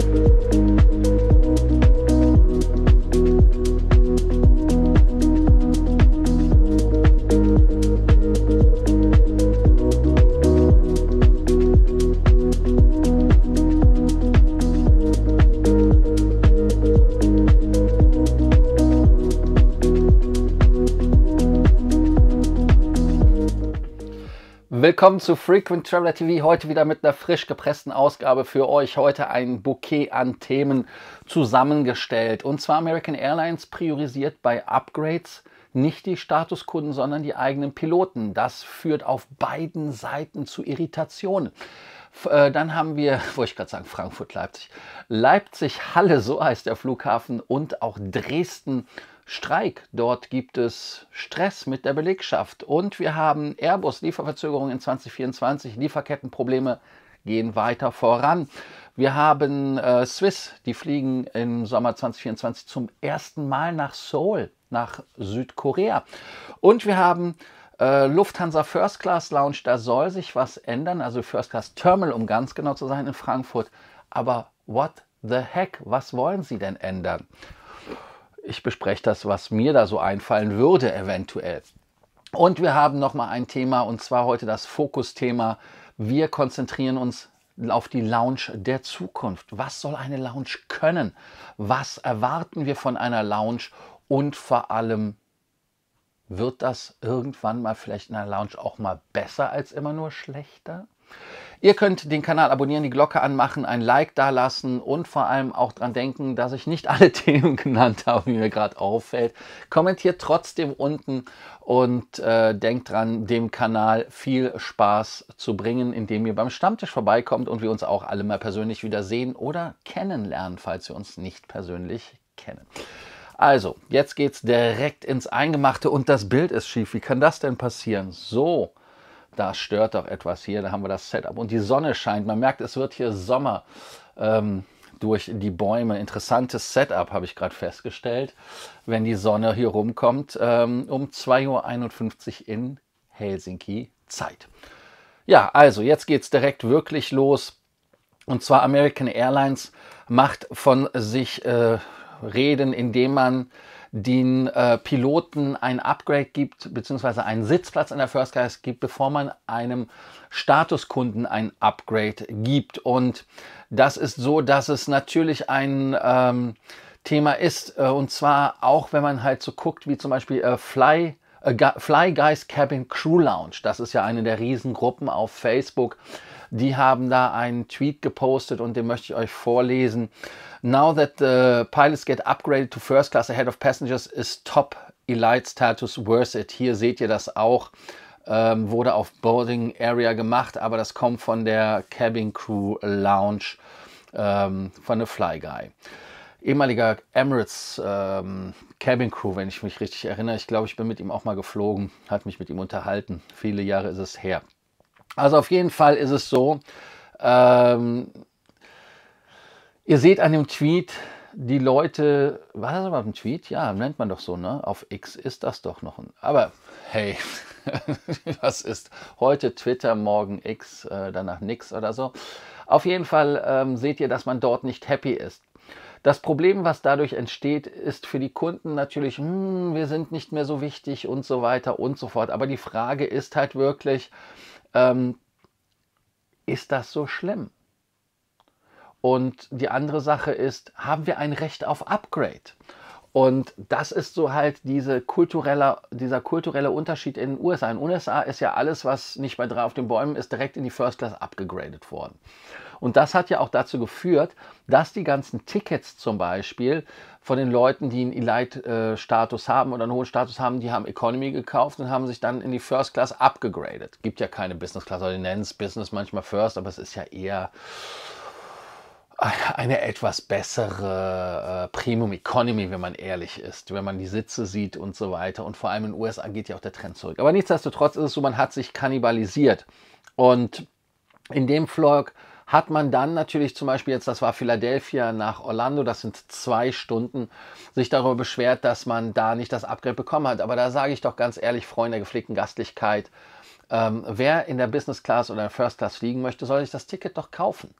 Thank you. Willkommen zu Frequent Traveler TV. Heute wieder mit einer frisch gepressten Ausgabe für euch. Heute ein Bouquet an Themen zusammengestellt. Und zwar American Airlines priorisiert bei Upgrades nicht die Statuskunden, sondern die eigenen Piloten. Das führt auf beiden Seiten zu Irritationen. Äh, dann haben wir, wo ich gerade sagen, Frankfurt-Leipzig. Leipzig-Halle, so heißt der Flughafen, und auch Dresden Streik. Dort gibt es Stress mit der Belegschaft. Und wir haben Airbus-Lieferverzögerungen in 2024. Lieferkettenprobleme gehen weiter voran. Wir haben äh, Swiss, die fliegen im Sommer 2024 zum ersten Mal nach Seoul, nach Südkorea. Und wir haben äh, Lufthansa First Class Lounge, da soll sich was ändern. Also First Class Terminal, um ganz genau zu sein, in Frankfurt. Aber what the heck, was wollen Sie denn ändern? ich bespreche das, was mir da so einfallen würde eventuell. Und wir haben noch mal ein Thema und zwar heute das Fokusthema. Wir konzentrieren uns auf die Lounge der Zukunft. Was soll eine Lounge können? Was erwarten wir von einer Lounge? Und vor allem, wird das irgendwann mal vielleicht in einer Lounge auch mal besser als immer nur schlechter? Ihr könnt den Kanal abonnieren, die Glocke anmachen, ein Like da lassen und vor allem auch dran denken, dass ich nicht alle Themen genannt habe, wie mir gerade auffällt. Kommentiert trotzdem unten und äh, denkt dran, dem Kanal viel Spaß zu bringen, indem ihr beim Stammtisch vorbeikommt und wir uns auch alle mal persönlich wieder sehen oder kennenlernen, falls wir uns nicht persönlich kennen. Also, jetzt geht's direkt ins Eingemachte und das Bild ist schief. Wie kann das denn passieren? So, da stört doch etwas hier. Da haben wir das Setup. Und die Sonne scheint. Man merkt, es wird hier Sommer ähm, durch die Bäume. Interessantes Setup, habe ich gerade festgestellt, wenn die Sonne hier rumkommt. Ähm, um 2.51 Uhr in Helsinki Zeit. Ja, also jetzt geht es direkt wirklich los. Und zwar American Airlines macht von sich äh, Reden, indem man den äh, Piloten ein Upgrade gibt, beziehungsweise einen Sitzplatz in der First Class gibt, bevor man einem Statuskunden ein Upgrade gibt. Und das ist so, dass es natürlich ein... Ähm, Thema ist. Äh, und zwar auch, wenn man halt so guckt, wie zum Beispiel äh, Fly, äh, Fly Guys Cabin Crew Lounge. Das ist ja eine der Riesengruppen auf Facebook, die haben da einen Tweet gepostet und den möchte ich euch vorlesen. Now that the pilots get upgraded to first class ahead of passengers is top elite status worth it. Hier seht ihr das auch. Ähm, wurde auf Boarding Area gemacht, aber das kommt von der Cabin Crew Lounge ähm, von The Fly Guy ehemaliger Emirates ähm, Cabin Crew, wenn ich mich richtig erinnere. Ich glaube, ich bin mit ihm auch mal geflogen, hat mich mit ihm unterhalten. Viele Jahre ist es her. Also auf jeden Fall ist es so, ähm, ihr seht an dem Tweet, die Leute, war das überhaupt ein Tweet? Ja, nennt man doch so, ne? Auf X ist das doch noch ein. Aber hey, was ist heute Twitter, morgen X, äh, danach nix oder so. Auf jeden Fall ähm, seht ihr, dass man dort nicht happy ist. Das Problem, was dadurch entsteht, ist für die Kunden natürlich, hm, wir sind nicht mehr so wichtig und so weiter und so fort. Aber die Frage ist halt wirklich, ähm, ist das so schlimm? Und die andere Sache ist, haben wir ein Recht auf Upgrade? Und das ist so halt diese kulturelle, dieser kulturelle Unterschied in den USA. In den USA ist ja alles, was nicht bei drei auf den Bäumen ist, direkt in die First Class abgegradet worden. Und das hat ja auch dazu geführt, dass die ganzen Tickets zum Beispiel von den Leuten, die einen Elite-Status haben oder einen hohen Status haben, die haben Economy gekauft und haben sich dann in die First Class abgegradet. Gibt ja keine Business Class, oder also die nennen es Business manchmal First, aber es ist ja eher eine etwas bessere äh, Premium Economy, wenn man ehrlich ist, wenn man die Sitze sieht und so weiter. Und vor allem in den USA geht ja auch der Trend zurück. Aber nichtsdestotrotz ist es so, man hat sich kannibalisiert. Und in dem Vlog hat man dann natürlich zum Beispiel jetzt, das war Philadelphia nach Orlando, das sind zwei Stunden, sich darüber beschwert, dass man da nicht das Upgrade bekommen hat. Aber da sage ich doch ganz ehrlich, Freunde der gepflegten Gastlichkeit, ähm, wer in der Business Class oder First Class fliegen möchte, soll sich das Ticket doch kaufen.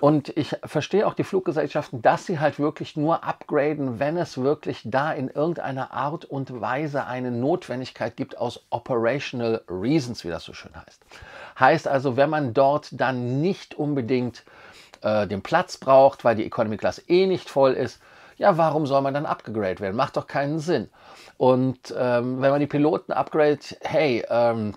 Und ich verstehe auch die Fluggesellschaften, dass sie halt wirklich nur upgraden, wenn es wirklich da in irgendeiner Art und Weise eine Notwendigkeit gibt aus operational reasons, wie das so schön heißt. Heißt also, wenn man dort dann nicht unbedingt äh, den Platz braucht, weil die Economy Class eh nicht voll ist, ja, warum soll man dann upgegradet werden? Macht doch keinen Sinn. Und ähm, wenn man die Piloten upgradet, hey, ähm,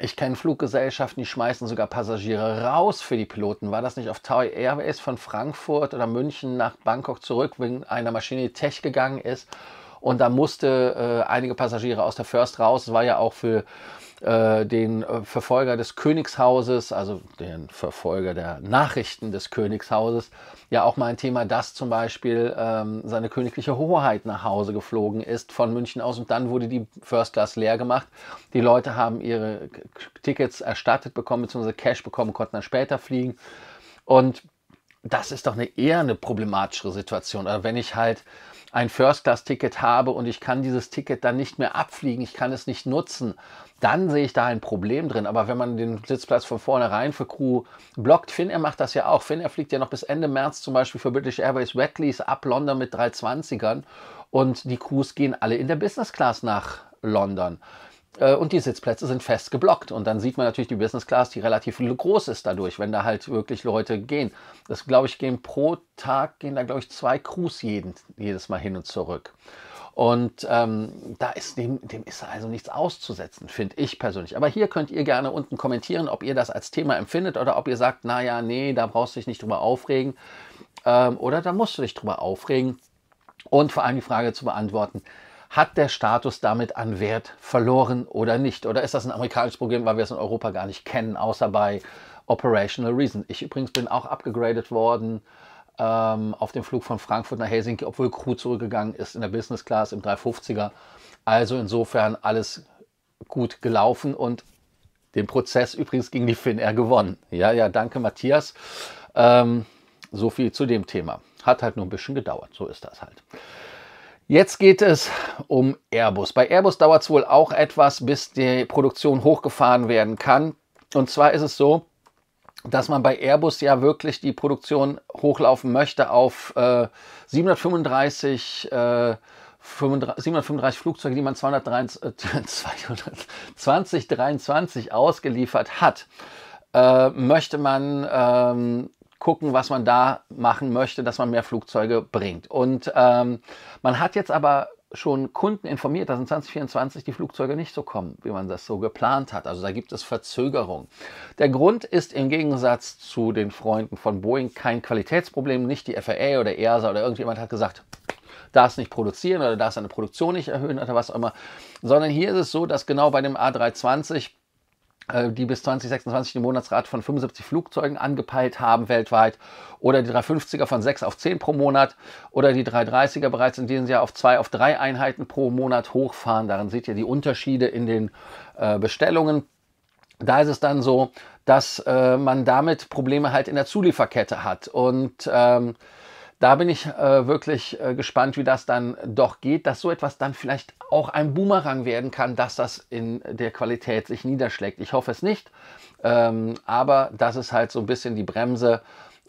ich kenne Fluggesellschaften, die schmeißen sogar Passagiere raus für die Piloten. War das nicht auf Thai Airways von Frankfurt oder München nach Bangkok zurück, wenn einer Maschine, die Tech gegangen ist und da musste äh, einige Passagiere aus der First raus. Es war ja auch für äh, den äh, Verfolger des Königshauses, also den Verfolger der Nachrichten des Königshauses, ja auch mal ein Thema, dass zum Beispiel ähm, seine königliche Hoheit nach Hause geflogen ist von München aus und dann wurde die First Class leer gemacht. Die Leute haben ihre Tickets erstattet bekommen, beziehungsweise Cash bekommen, konnten dann später fliegen. Und das ist doch eine eher eine problematischere Situation. Aber also wenn ich halt ein First-Class-Ticket habe und ich kann dieses Ticket dann nicht mehr abfliegen, ich kann es nicht nutzen, dann sehe ich da ein Problem drin. Aber wenn man den Sitzplatz von vornherein für Crew blockt, Finnair macht das ja auch. Finnair fliegt ja noch bis Ende März zum Beispiel für British Airways Wetleys ab London mit 320ern und die Crews gehen alle in der Business Class nach London. Äh, und die Sitzplätze sind fest geblockt. Und dann sieht man natürlich die Business Class, die relativ groß ist dadurch, wenn da halt wirklich Leute gehen. Das glaube ich, gehen pro Tag, gehen da, glaube ich, zwei Crews jeden, jedes Mal hin und zurück. Und ähm, da ist dem, dem ist also nichts auszusetzen, finde ich persönlich. Aber hier könnt ihr gerne unten kommentieren, ob ihr das als Thema empfindet oder ob ihr sagt, naja, nee, da brauchst du dich nicht drüber aufregen. Ähm, oder da musst du dich drüber aufregen. Und vor allem die Frage zu beantworten, hat der Status damit an Wert verloren oder nicht? Oder ist das ein amerikanisches Problem, weil wir es in Europa gar nicht kennen, außer bei Operational Reason? Ich übrigens bin auch abgegradet worden ähm, auf dem Flug von Frankfurt nach Helsinki, obwohl Crew zurückgegangen ist in der Business Class im 350er. Also insofern alles gut gelaufen und den Prozess übrigens gegen die Finnair gewonnen. Ja, ja, danke Matthias. Ähm, so viel zu dem Thema. Hat halt nur ein bisschen gedauert, so ist das halt. Jetzt geht es um Airbus. Bei Airbus dauert es wohl auch etwas, bis die Produktion hochgefahren werden kann. Und zwar ist es so, dass man bei Airbus ja wirklich die Produktion hochlaufen möchte auf äh, 735, äh, 35, 735 Flugzeuge, die man 2023 äh, ausgeliefert hat. Äh, möchte man ähm, gucken, was man da machen möchte, dass man mehr Flugzeuge bringt. Und ähm, man hat jetzt aber schon Kunden informiert, dass in 2024 die Flugzeuge nicht so kommen, wie man das so geplant hat. Also da gibt es Verzögerung. Der Grund ist im Gegensatz zu den Freunden von Boeing kein Qualitätsproblem. Nicht die FAA oder EASA oder irgendjemand hat gesagt, darf nicht produzieren oder darf seine Produktion nicht erhöhen oder was auch immer. Sondern hier ist es so, dass genau bei dem A320 äh, die bis 2026 den Monatsrat von 75 Flugzeugen angepeilt haben weltweit oder die 350er von 6 auf 10 pro Monat oder die 330er bereits in diesem Jahr auf 2 auf 3 Einheiten pro Monat hochfahren. Daran seht ihr die Unterschiede in den äh, Bestellungen. Da ist es dann so, dass äh, man damit Probleme halt in der Zulieferkette hat und ähm, da bin ich äh, wirklich äh, gespannt, wie das dann doch geht, dass so etwas dann vielleicht auch ein Boomerang werden kann, dass das in der Qualität sich niederschlägt. Ich hoffe es nicht, ähm, aber das ist halt so ein bisschen die Bremse,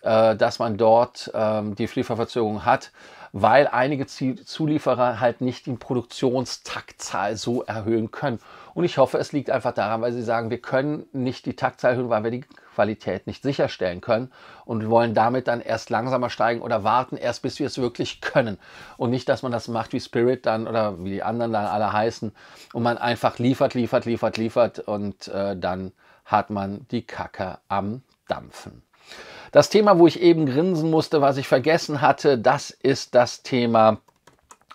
äh, dass man dort ähm, die Lieferverzögerung hat, weil einige Zulieferer halt nicht den Produktionstaktzahl so erhöhen können. Und ich hoffe, es liegt einfach daran, weil sie sagen, wir können nicht die Taktzahl erhöhen, weil wir die Qualität nicht sicherstellen können und wollen damit dann erst langsamer steigen oder warten erst, bis wir es wirklich können. Und nicht, dass man das macht wie Spirit dann oder wie die anderen dann alle heißen und man einfach liefert, liefert, liefert, liefert und äh, dann hat man die Kacke am Dampfen. Das Thema, wo ich eben grinsen musste, was ich vergessen hatte, das ist das Thema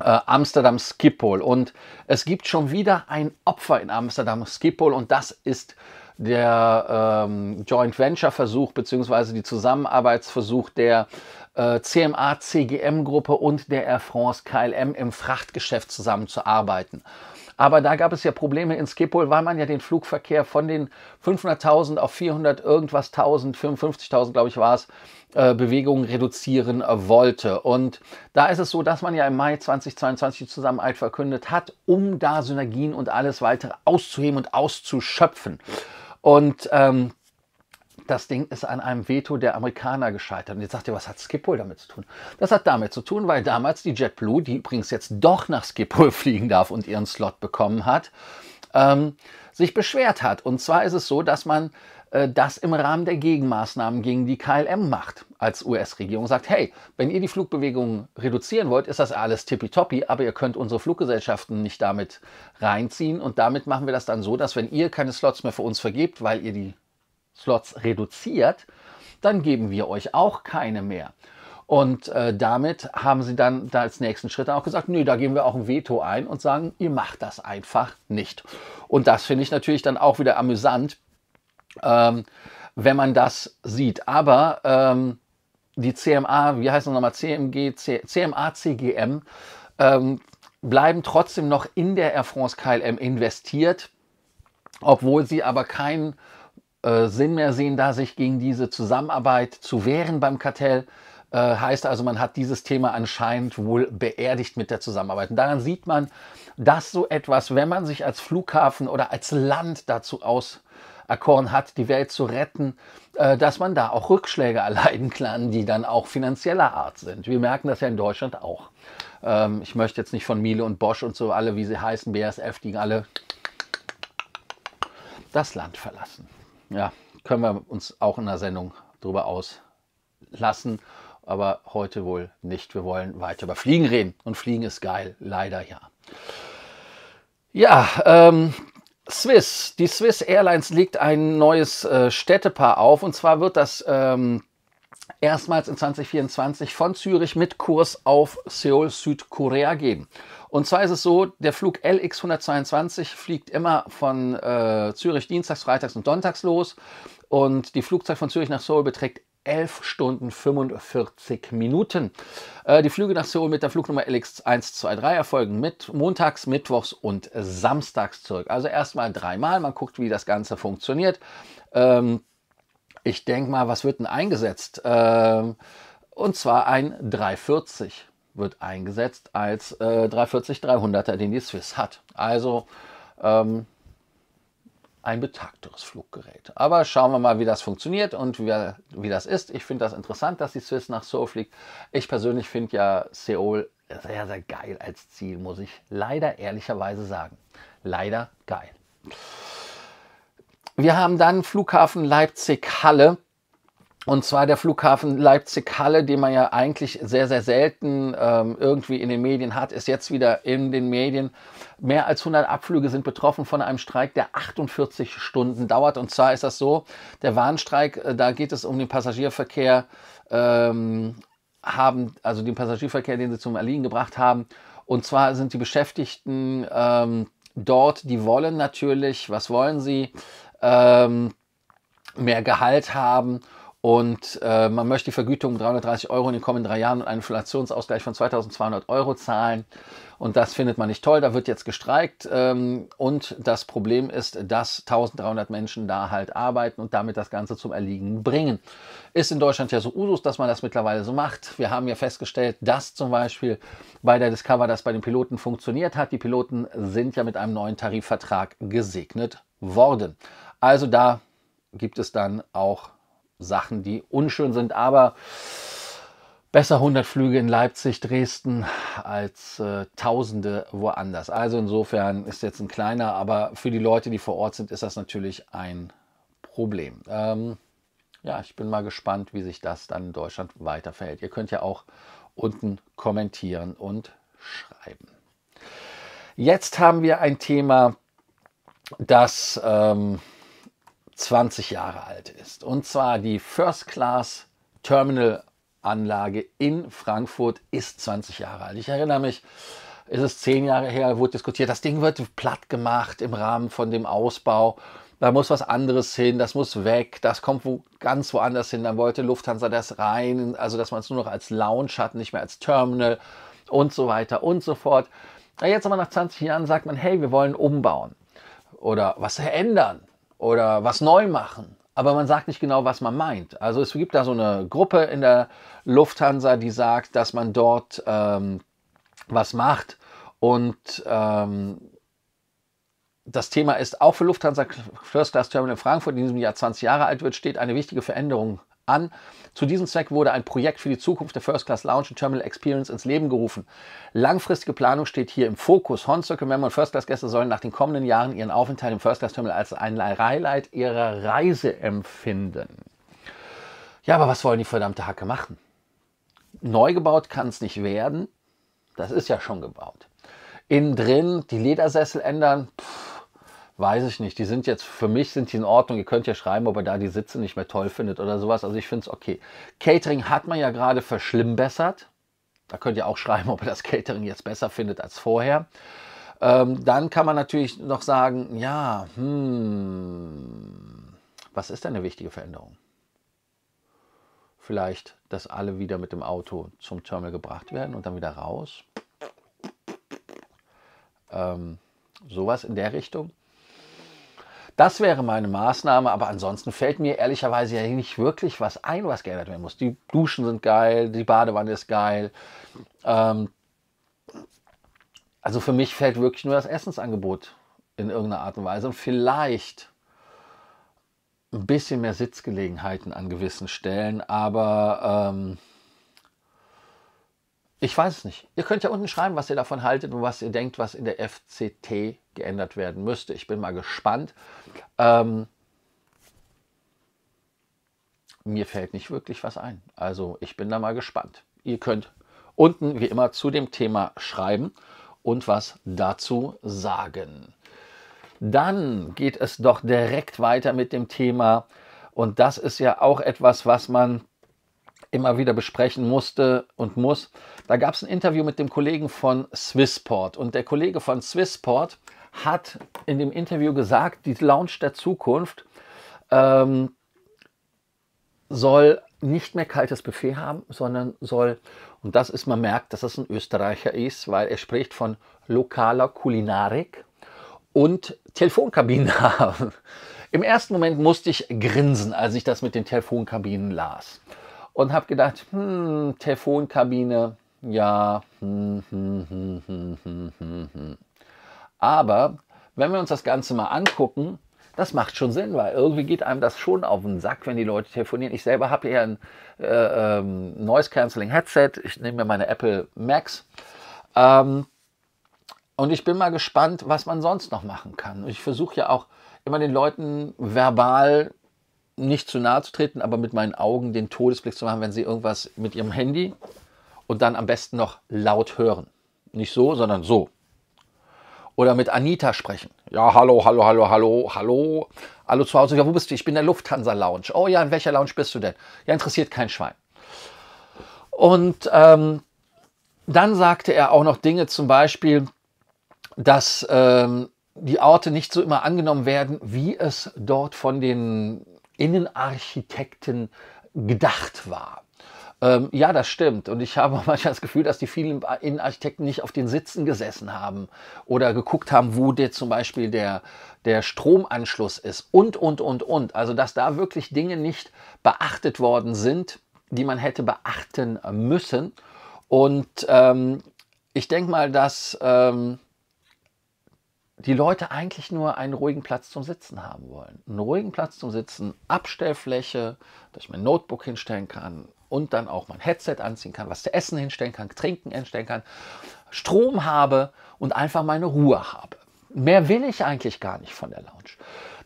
äh, Amsterdam Schiphol. Und es gibt schon wieder ein Opfer in Amsterdam Schiphol und das ist der ähm, Joint Venture Versuch bzw. die Zusammenarbeitsversuch der äh, CMA CGM Gruppe und der Air France KLM im Frachtgeschäft zusammenzuarbeiten. Aber da gab es ja Probleme in Skipol, weil man ja den Flugverkehr von den 500.000 auf 400 irgendwas 1.000, 55.000 glaube ich war es, äh, Bewegungen reduzieren äh, wollte. Und da ist es so, dass man ja im Mai 2022 die Zusammenarbeit verkündet hat, um da Synergien und alles weitere auszuheben und auszuschöpfen. Und ähm, das Ding ist an einem Veto der Amerikaner gescheitert. Und jetzt sagt ihr, was hat Schiphol damit zu tun? Das hat damit zu tun, weil damals die JetBlue, die übrigens jetzt doch nach Schiphol fliegen darf und ihren Slot bekommen hat, ähm, sich beschwert hat. Und zwar ist es so, dass man äh, das im Rahmen der Gegenmaßnahmen gegen die KLM macht. Als US-Regierung sagt, hey, wenn ihr die Flugbewegungen reduzieren wollt, ist das alles tippitoppi, aber ihr könnt unsere Fluggesellschaften nicht damit reinziehen. Und damit machen wir das dann so, dass wenn ihr keine Slots mehr für uns vergebt, weil ihr die Slots reduziert, dann geben wir euch auch keine mehr. Und äh, damit haben sie dann da als nächsten Schritt auch gesagt, nee, da geben wir auch ein Veto ein und sagen, ihr macht das einfach nicht. Und das finde ich natürlich dann auch wieder amüsant, ähm, wenn man das sieht. Aber ähm, die CMA, wie heißt es nochmal, CMG, C, CMA, CGM, ähm, bleiben trotzdem noch in der Air France KLM investiert, obwohl sie aber keinen äh, Sinn mehr sehen, da sich gegen diese Zusammenarbeit zu wehren beim Kartell. Äh, heißt also, man hat dieses Thema anscheinend wohl beerdigt mit der Zusammenarbeit. Und daran sieht man, dass so etwas, wenn man sich als Flughafen oder als Land dazu aus Akkorn hat, die Welt zu retten, äh, dass man da auch Rückschläge erleiden kann, die dann auch finanzieller Art sind. Wir merken das ja in Deutschland auch. Ähm, ich möchte jetzt nicht von Miele und Bosch und so alle, wie sie heißen, BASF, die alle das Land verlassen ja, können wir uns auch in der Sendung drüber auslassen. Aber heute wohl nicht. Wir wollen weiter über Fliegen reden. Und Fliegen ist geil, leider ja. Ja, ähm, Swiss, die Swiss Airlines legt ein neues äh, Städtepaar auf. Und zwar wird das ähm, erstmals in 2024 von Zürich mit Kurs auf Seoul, Südkorea geben. Und zwar ist es so, der Flug LX122 fliegt immer von äh, Zürich dienstags, freitags und sonntags los. Und die Flugzeit von Zürich nach Seoul beträgt 11 Stunden 45 Minuten. Äh, die Flüge nach Seoul mit der Flugnummer LX123 erfolgen mit montags, mittwochs und samstags zurück. Also erstmal dreimal. Man guckt, wie das Ganze funktioniert. Ähm, ich denke mal, was wird denn eingesetzt? Ähm, und zwar ein 340 wird eingesetzt als äh, 340-300er, den die Swiss hat. Also ähm, ein betagteres Fluggerät. Aber schauen wir mal, wie das funktioniert und wie, wie das ist. Ich finde das interessant, dass die Swiss nach Seoul fliegt. Ich persönlich finde ja Seoul sehr, sehr geil als Ziel, muss ich leider ehrlicherweise sagen. Leider geil. Wir haben dann Flughafen Leipzig-Halle. Und zwar der Flughafen Leipzig-Halle, den man ja eigentlich sehr, sehr selten ähm, irgendwie in den Medien hat, ist jetzt wieder in den Medien. Mehr als 100 Abflüge sind betroffen von einem Streik, der 48 Stunden dauert. Und zwar ist das so, der Warnstreik, äh, da geht es um den Passagierverkehr, ähm, haben, also den Passagierverkehr, den sie zum Erliegen gebracht haben. Und zwar sind die Beschäftigten ähm, dort, die wollen natürlich, was wollen sie? ähm, mehr Gehalt haben. Und äh, man möchte die Vergütung um 330 Euro in den kommenden drei Jahren und einen Inflationsausgleich von 2200 Euro zahlen. Und das findet man nicht toll, da wird jetzt gestreikt. Ähm, und das Problem ist, dass 1300 Menschen da halt arbeiten und damit das Ganze zum Erliegen bringen. Ist in Deutschland ja so Usus, dass man das mittlerweile so macht. Wir haben ja festgestellt, dass zum Beispiel bei der Discover das bei den Piloten funktioniert hat. Die Piloten sind ja mit einem neuen Tarifvertrag gesegnet worden. Also da gibt es dann auch Sachen, die unschön sind, aber besser 100 Flüge in Leipzig, Dresden als äh, Tausende woanders. Also insofern ist jetzt ein kleiner, aber für die Leute, die vor Ort sind, ist das natürlich ein Problem. Ähm, ja, ich bin mal gespannt, wie sich das dann in Deutschland weiter verhält. Ihr könnt ja auch unten kommentieren und schreiben. Jetzt haben wir ein Thema, das ähm, 20 Jahre alt ist. Und zwar die First Class Terminal Anlage in Frankfurt ist 20 Jahre alt. Ich erinnere mich, es ist zehn Jahre her, wurde diskutiert, das Ding wird platt gemacht im Rahmen von dem Ausbau. Da muss was anderes hin, das muss weg, das kommt wo, ganz woanders hin. Dann wollte Lufthansa das rein, also dass man es nur noch als Lounge hat, nicht mehr als Terminal und so weiter und so fort. Jetzt aber nach 20 Jahren sagt man, hey, wir wollen umbauen oder was verändern oder was neu machen. Aber man sagt nicht genau, was man meint. Also es gibt da so eine Gruppe in der Lufthansa, die sagt, dass man dort ähm, was macht. Und ähm, das Thema ist auch für Lufthansa First Class Terminal Frankfurt, in diesem Jahr 20 Jahre alt wird, steht eine wichtige Veränderung an. Zu diesem Zweck wurde ein Projekt für die Zukunft der First Class Lounge und Terminal Experience ins Leben gerufen. Langfristige Planung steht hier im Fokus. Horn Circle Member und First Class Gäste sollen nach den kommenden Jahren ihren Aufenthalt im First Class Terminal als ein Highlight ihrer Reise empfinden. Ja, aber was wollen die verdammte Hacke machen? Neu gebaut kann es nicht werden. Das ist ja schon gebaut. Innen drin die Ledersessel ändern. Pff weiß ich nicht. Die sind jetzt, für mich sind die in Ordnung. Ihr könnt ja schreiben, ob ihr da die Sitze nicht mehr toll findet oder sowas. Also ich finde es okay. Catering hat man ja gerade verschlimmbessert. Da könnt ihr auch schreiben, ob ihr das Catering jetzt besser findet als vorher. Ähm, dann kann man natürlich noch sagen, ja, hm, was ist denn eine wichtige Veränderung? Vielleicht, dass alle wieder mit dem Auto zum Terminal gebracht werden und dann wieder raus. Ähm, sowas in der Richtung. Das wäre meine Maßnahme, aber ansonsten fällt mir ehrlicherweise ja nicht wirklich was ein, was geändert werden muss. Die Duschen sind geil, die Badewanne ist geil. Ähm, also für mich fällt wirklich nur das Essensangebot in irgendeiner Art und Weise und vielleicht ein bisschen mehr Sitzgelegenheiten an gewissen Stellen, aber ähm, ich weiß es nicht. Ihr könnt ja unten schreiben, was ihr davon haltet und was ihr denkt, was in der FCT geändert werden müsste. Ich bin mal gespannt. Ähm, mir fällt nicht wirklich was ein. Also ich bin da mal gespannt. Ihr könnt unten wie immer zu dem Thema schreiben und was dazu sagen. Dann geht es doch direkt weiter mit dem Thema. Und das ist ja auch etwas, was man immer wieder besprechen musste und muss. Da gab es ein Interview mit dem Kollegen von Swissport. Und der Kollege von Swissport hat in dem Interview gesagt, die Lounge der Zukunft ähm, soll nicht mehr kaltes Buffet haben, sondern soll, und das ist, man merkt, dass das ein Österreicher ist, weil er spricht von lokaler Kulinarik und Telefonkabinen haben. Im ersten Moment musste ich grinsen, als ich das mit den Telefonkabinen las und habe gedacht, hm, Telefonkabine, ja, hm hm, hm, hm, hm, aber wenn wir uns das Ganze mal angucken, das macht schon Sinn, weil irgendwie geht einem das schon auf den Sack, wenn die Leute telefonieren. Ich selber habe ja ein äh, ähm, Noise Cancelling Headset. Ich nehme mir meine Apple Max. Ähm, und ich bin mal gespannt, was man sonst noch machen kann. Ich versuche ja auch immer den Leuten verbal nicht zu nahe zu treten, aber mit meinen Augen den Todesblick zu machen, wenn sie irgendwas mit ihrem Handy und dann am besten noch laut hören. Nicht so, sondern so. Oder mit Anita sprechen. Ja, hallo, hallo, hallo, hallo, hallo. Hallo zu Hause. Ja, wo bist du? Ich bin in der Lufthansa Lounge. Oh ja, in welcher Lounge bist du denn? Ja, interessiert kein Schwein. Und ähm, dann sagte er auch noch Dinge, zum Beispiel, dass ähm, die Orte nicht so immer angenommen werden, wie es dort von den Innenarchitekten gedacht war. Ähm, ja, das stimmt. Und ich habe manchmal das Gefühl, dass die vielen Innenarchitekten nicht auf den Sitzen gesessen haben oder geguckt haben, wo der zum Beispiel der, der Stromanschluss ist und, und, und, und. Also, dass da wirklich Dinge nicht beachtet worden sind, die man hätte beachten müssen. Und ähm, ich denke mal, dass ähm, die Leute eigentlich nur einen ruhigen Platz zum Sitzen haben wollen. Einen ruhigen Platz zum Sitzen, Abstellfläche, dass ich mein Notebook hinstellen kann und dann auch mein Headset anziehen kann, was zu essen hinstellen kann, trinken hinstellen kann, Strom habe und einfach meine Ruhe habe. Mehr will ich eigentlich gar nicht von der Lounge.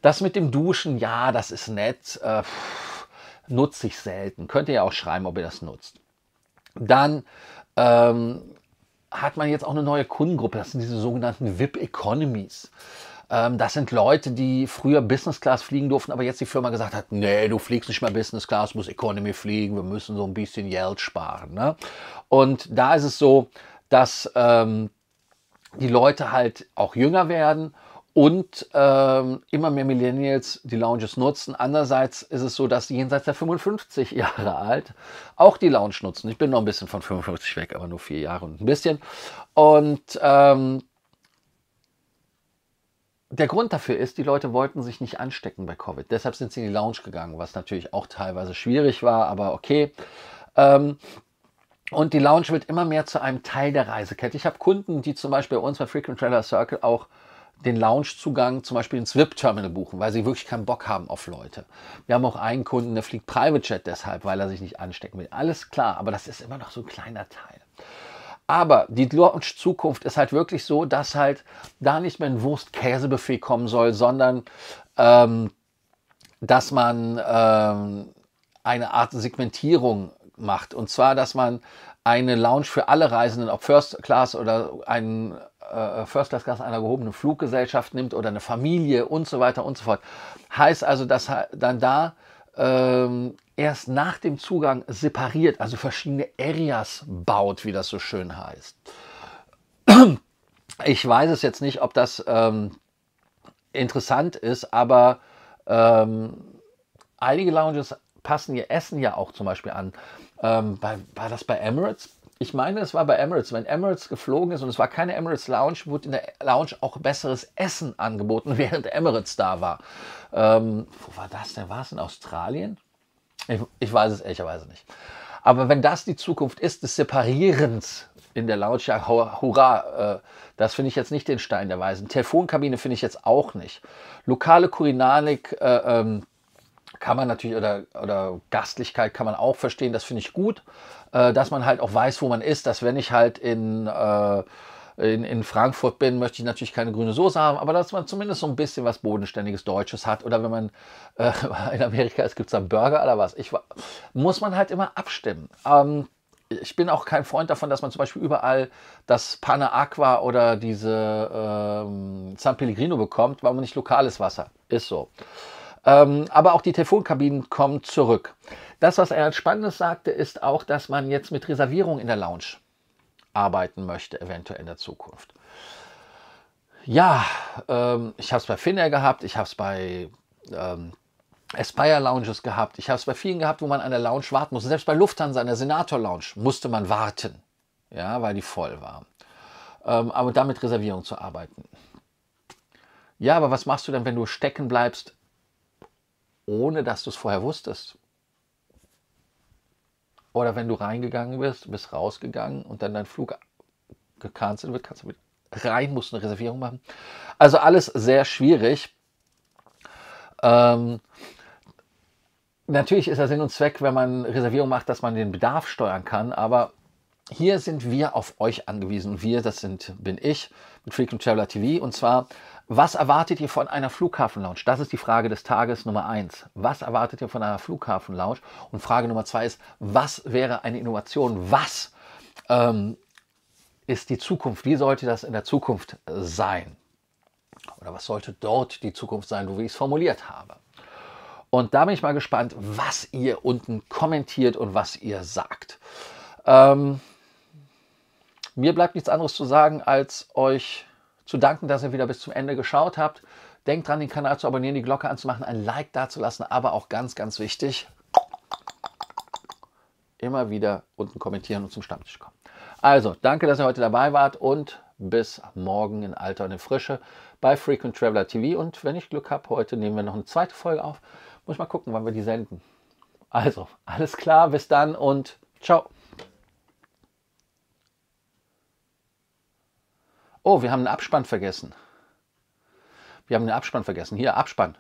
Das mit dem Duschen, ja, das ist nett, äh, nutze ich selten. Könnt ihr ja auch schreiben, ob ihr das nutzt. Dann ähm, hat man jetzt auch eine neue Kundengruppe. Das sind diese sogenannten VIP Economies. Ähm, das sind Leute, die früher Business Class fliegen durften, aber jetzt die Firma gesagt hat, nee, du fliegst nicht mehr Business Class, du musst Economy fliegen, wir müssen so ein bisschen Geld sparen. Ne? Und da ist es so, dass ähm, die Leute halt auch jünger werden und ähm, immer mehr Millennials die Lounges nutzen. Andererseits ist es so, dass jenseits der 55 Jahre alt auch die Lounge nutzen. Ich bin noch ein bisschen von 55 weg, aber nur vier Jahre und ein bisschen. Und ähm, der Grund dafür ist, die Leute wollten sich nicht anstecken bei Covid. Deshalb sind sie in die Lounge gegangen, was natürlich auch teilweise schwierig war, aber okay. Ähm, und die Lounge wird immer mehr zu einem Teil der Reisekette. Ich habe Kunden, die zum Beispiel bei uns bei Frequent Trailer Circle auch den Loungezugang zum Beispiel ins VIP-Terminal buchen, weil sie wirklich keinen Bock haben auf Leute. Wir haben auch einen Kunden, der fliegt Private Jet deshalb, weil er sich nicht anstecken will. Alles klar, aber das ist immer noch so ein kleiner Teil. Aber die Lounge-Zukunft ist halt wirklich so, dass halt da nicht mehr ein Wurst-Käse-Buffet kommen soll, sondern ähm, dass man ähm, eine Art Segmentierung macht. Und zwar, dass man eine Lounge für alle Reisenden, ob First Class oder einen äh, First Class Class einer gehobenen Fluggesellschaft nimmt oder eine Familie und so weiter und so fort. Heißt also, dass dann da ähm, erst nach dem Zugang separiert, also verschiedene Areas baut, wie das so schön heißt. Ich weiß es jetzt nicht, ob das ähm, interessant ist, aber ähm, einige Lounges passen ihr Essen ja auch zum Beispiel an. Ähm, bei, war das bei Emirates? ich meine, es war bei Emirates. Wenn Emirates geflogen ist und es war keine Emirates Lounge, wurde in der Lounge auch besseres Essen angeboten, während Emirates da war. Ähm, wo war das denn? War es in Australien? Ich, ich weiß es ehrlicherweise nicht. Aber wenn das die Zukunft ist, des Separierens in der Lounge, ja, hurra, äh, das finde ich jetzt nicht den Stein der Weisen. Telefonkabine finde ich jetzt auch nicht. Lokale Kurinanik, äh, ähm, kann man natürlich, oder, oder Gastlichkeit kann man auch verstehen, das finde ich gut, äh, dass man halt auch weiß, wo man ist, dass wenn ich halt in, äh, in, in, Frankfurt bin, möchte ich natürlich keine grüne Soße haben, aber dass man zumindest so ein bisschen was bodenständiges Deutsches hat. Oder wenn man äh, in Amerika ist, gibt es dann Burger oder was. Ich, muss man halt immer abstimmen. Ähm, ich bin auch kein Freund davon, dass man zum Beispiel überall das Pane Aqua oder diese ähm, San Pellegrino bekommt, weil man nicht lokales Wasser. Ist so. Ähm, aber auch die Telefonkabinen kommen zurück. Das, was er als Spannendes sagte, ist auch, dass man jetzt mit Reservierung in der Lounge arbeiten möchte, eventuell in der Zukunft. Ja, ähm, ich habe es bei Finnair gehabt, ich habe es bei ähm, Aspire Lounges gehabt, ich habe es bei vielen gehabt, wo man an der Lounge warten musste. Selbst bei Lufthansa, an der Senator Lounge, musste man warten, ja, weil die voll war. Ähm, aber damit Reservierung zu arbeiten. Ja, aber was machst du denn, wenn du stecken bleibst ohne dass du es vorher wusstest. Oder wenn du reingegangen bist, bist rausgegangen und dann dein Flug gecancelt wird, kannst du mit rein, musst eine Reservierung machen. Also alles sehr schwierig. Ähm, natürlich ist der Sinn und Zweck, wenn man Reservierung macht, dass man den Bedarf steuern kann, aber hier sind wir auf euch angewiesen. Wir, das sind, bin ich mit Frequent Traveler TV. Und zwar was erwartet ihr von einer Flughafenlounge? Das ist die Frage des Tages Nummer 1. Was erwartet ihr von einer Flughafenlounge? Und Frage Nummer 2 ist, was wäre eine Innovation? Was ähm, ist die Zukunft? Wie sollte das in der Zukunft äh, sein? Oder was sollte dort die Zukunft sein, so wie ich es formuliert habe? Und da bin ich mal gespannt, was ihr unten kommentiert und was ihr sagt. Ähm, mir bleibt nichts anderes zu sagen, als euch zu danken, dass ihr wieder bis zum Ende geschaut habt. Denkt dran, den Kanal zu abonnieren, die Glocke anzumachen, ein Like dazulassen, aber auch ganz, ganz wichtig, immer wieder unten kommentieren und zum Stammtisch kommen. Also, danke, dass ihr heute dabei wart und bis morgen in alter und in Frische bei Frequent Traveler TV. Und wenn ich Glück habe, heute nehmen wir noch eine zweite Folge auf. Muss mal gucken, wann wir die senden. Also, alles klar, bis dann und ciao. Oh, wir haben einen Abspann vergessen. Wir haben den Abspann vergessen. Hier, Abspann.